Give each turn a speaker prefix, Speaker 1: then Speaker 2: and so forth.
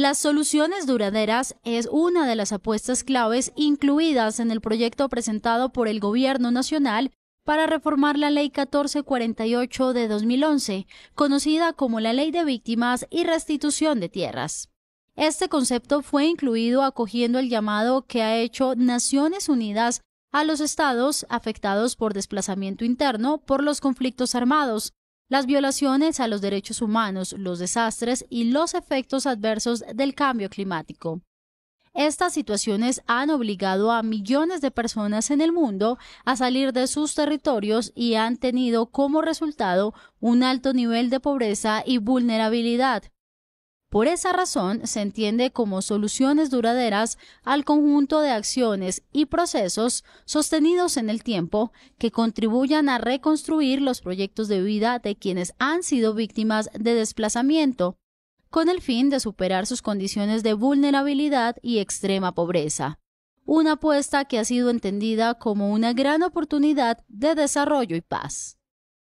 Speaker 1: Las soluciones duraderas es una de las apuestas claves incluidas en el proyecto presentado por el Gobierno Nacional para reformar la Ley 1448 de 2011, conocida como la Ley de Víctimas y Restitución de Tierras. Este concepto fue incluido acogiendo el llamado que ha hecho Naciones Unidas a los estados afectados por desplazamiento interno por los conflictos armados, las violaciones a los derechos humanos, los desastres y los efectos adversos del cambio climático. Estas situaciones han obligado a millones de personas en el mundo a salir de sus territorios y han tenido como resultado un alto nivel de pobreza y vulnerabilidad, por esa razón, se entiende como soluciones duraderas al conjunto de acciones y procesos sostenidos en el tiempo que contribuyan a reconstruir los proyectos de vida de quienes han sido víctimas de desplazamiento, con el fin de superar sus condiciones de vulnerabilidad y extrema pobreza. Una apuesta que ha sido entendida como una gran oportunidad de desarrollo y paz.